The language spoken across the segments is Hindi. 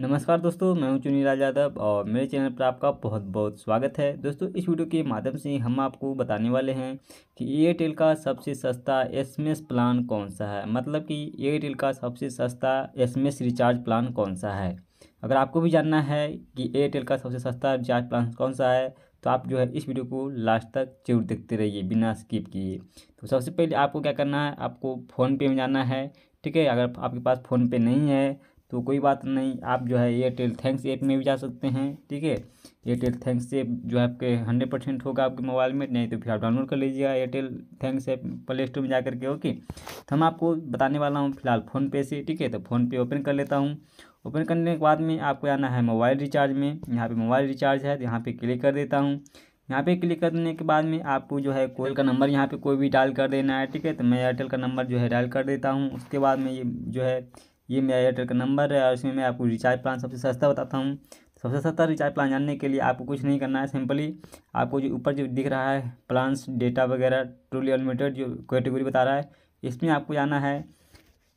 नमस्कार दोस्तों मैं हूं चुनीलाल यादव और मेरे चैनल पर आपका बहुत बहुत स्वागत है दोस्तों इस वीडियो के माध्यम से हम आपको बताने वाले हैं कि एयरटेल का सबसे सस्ता एसएमएस प्लान कौन सा है मतलब कि एयरटेल का सबसे सस्ता एसएमएस रिचार्ज प्लान कौन सा है अगर आपको भी जानना है कि एयरटेल का सबसे सस्ता रिचार्ज प्लान कौन सा है तो आप जो है इस वीडियो को लास्ट तक जरूर देखते रहिए बिना स्किप किए तो सबसे पहले आपको क्या करना है आपको फ़ोनपे में जाना है ठीक है अगर आपके पास फ़ोनपे नहीं है तो कोई बात नहीं आप जो है एयरटेल थैंक्स ऐप में भी जा सकते हैं ठीक है एयरटेल थैंक्स ऐप जो है आपके हंड्रेड परसेंट होगा आपके मोबाइल में नहीं तो फिर आप डाउनलोड कर लीजिएगा Airtel thanks app play store में जा करके ओके तो हम आपको बताने वाला हूँ फिलहाल फ़ोनपे से ठीक है तो फ़ोनपे ओपन कर लेता हूँ ओपन करने के बाद में आपको आना है मोबाइल रिचार्ज में यहाँ पर मोबाइल रिचार्ज है तो यहाँ पर क्लिक कर देता हूँ यहाँ पे क्लिक करने के बाद में आपको जो है कोयल का नंबर यहाँ पे कोई भी डायल कर देना है ठीक है तो मैं एयरटेल का नंबर जो है डायल कर देता हूँ उसके बाद में ये जो है ये मेरा एयरटेल का नंबर है और इसमें मैं आपको रिचार्ज प्लान सबसे सस्ता बताता हूँ सबसे सस्ता रिचार्ज प्लान जानने के लिए आपको कुछ नहीं करना है सिंपली आपको जो ऊपर जो दिख रहा है प्लान्स डेटा वगैरह ट्रूली अनलिमिटेड जो कैटेगरी बता रहा है इसमें आपको जाना है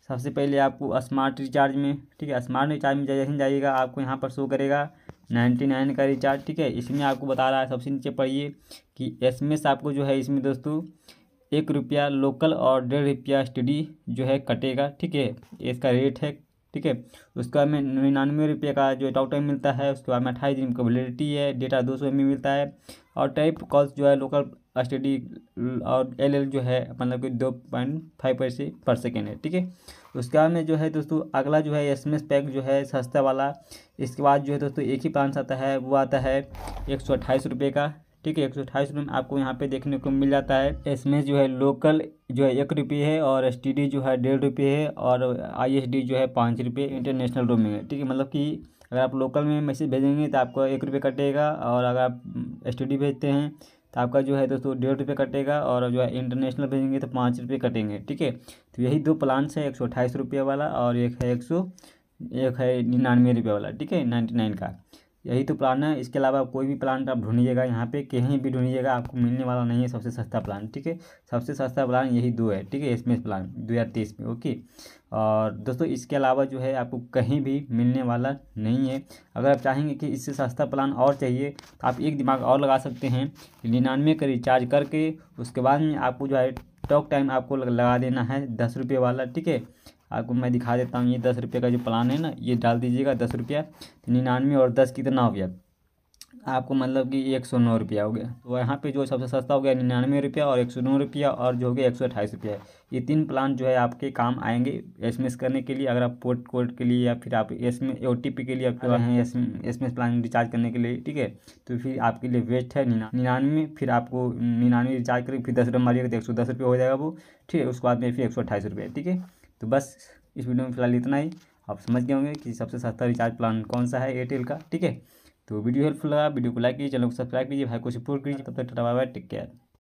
सबसे पहले आपको स्मार्ट रिचार्ज में ठीक है स्मार्ट रिचार्ज में जैसे जाइएगा आपको यहाँ पर शो करेगा नाइन्टी नाइन का रिचार्ज ठीक है इसमें आपको बता रहा है सबसे नीचे पढ़िए कि एस आपको जो है इसमें दोस्तों एक रुपया लोकल और डेढ़ रुपया स्टडी जो है कटेगा ठीक है इसका रेट है ठीक है उसके बाद में निन्यानवे रुपये का जो टॉक टाइम मिलता है उसके बाद में अट्ठाईस दिन का वैलिडिटी है डेटा दो सौ मिलता है और टाइप कॉल्स जो है लोकल स्टडी और एल एल जो है मतलब कि दो पॉइंट फाइव परसेंट पर सेकेंड है ठीक है उसके बाद में जो है दोस्तों अगला जो है एस एम एस पैक जो है सस्ता वाला इसके बाद जो है दोस्तों एक ही प्लान आता है वो आता है एक सौ अट्ठाईस रुपये का ठीक है एक सौ अट्ठाईस रुपये में आपको यहाँ पे देखने को मिल जाता है इसमें जो है लोकल जो है एक रुपये है और एस जो है डेढ़ रुपये है और आई जो है पाँच रुपये इंटरनेशनल रोमिंग है ठीक है मतलब कि अगर आप लोकल में मैसेज भेजेंगे तो आपको एक रुपये कटेगा और अगर आप एस भेजते हैं तो आपका जो है दोस्तों डेढ़ रुपये कटेगा और जो है इंटरनेशनल भेजेंगे तो पाँच रुपये कटेंगे ठीक है तो यही दो प्लान्स है एक सौ अट्ठाईस रुपये वाला और एक है एक सौ एक है निन्यानवे रुपये वाला ठीक है नाइन्टी नाइन का यही तो प्लान है इसके अलावा कोई भी प्लांट आप ढूंढिएगा यहाँ पे कहीं भी ढूंढिएगा आपको मिलने वाला नहीं है सबसे सस्ता प्लान ठीक है सबसे सस्ता प्लान यही दो है ठीक है इसमें प्लान दो हज़ार तेईस में ओके और दोस्तों इसके अलावा जो है आपको कहीं भी मिलने वाला नहीं है अगर आप चाहेंगे कि इससे सस्ता प्लान और चाहिए तो आप एक दिमाग और लगा सकते हैं निन्यानवे का रिचार्ज करके उसके बाद में आपको जो है टॉक टाइम आपको लगा देना है दस रुपये वाला ठीक है आपको मैं दिखा देता हूँ ये दस रुपये का जो प्लान है ना ये डाल दीजिएगा दस रुपया तो निन्यानवे और दस कितना हो गया आपको मतलब कि एक सौ नौ रुपया हो गया तो यहाँ पे जो सबसे सस्ता हो गया निन्यानवे रुपया और एक सौ नौ रुपया और जो हो गया एक सौ अट्ठाईस रुपया ये तीन प्लान जो है आपके काम आएंगे एस करने के लिए अगर आप पोर्ट कोड के लिए या फिर आप S M O T P के लिए आपके हैं S M S plan recharge करने के लिए ठीक है तो फिर आपके लिए वेस्ट है निन्यानवे फिर आपको निन्यानवे रिचार्ज करके फिर दस रुपये मारिएगा तो एक सौ दस रुपये हो जाएगा वो ठीक है उसके बाद में फिर एक सौ अट्ठाईस रुपये ठीक है तो बस इस वीडियो में फिलहाल इतना ही आप समझ गए होंगे कि सबसे सस्ता रिचार्ज प्लान कौन सा है एयरटेल का ठीक है तो वीडियो हेल्पफुल लगा वीडियो को लाइक कीजिए चैनल को सब्सक्राइब कीजिए भाई को सपोर्ट कीजिए तब तक टाटा बाय टेक केयर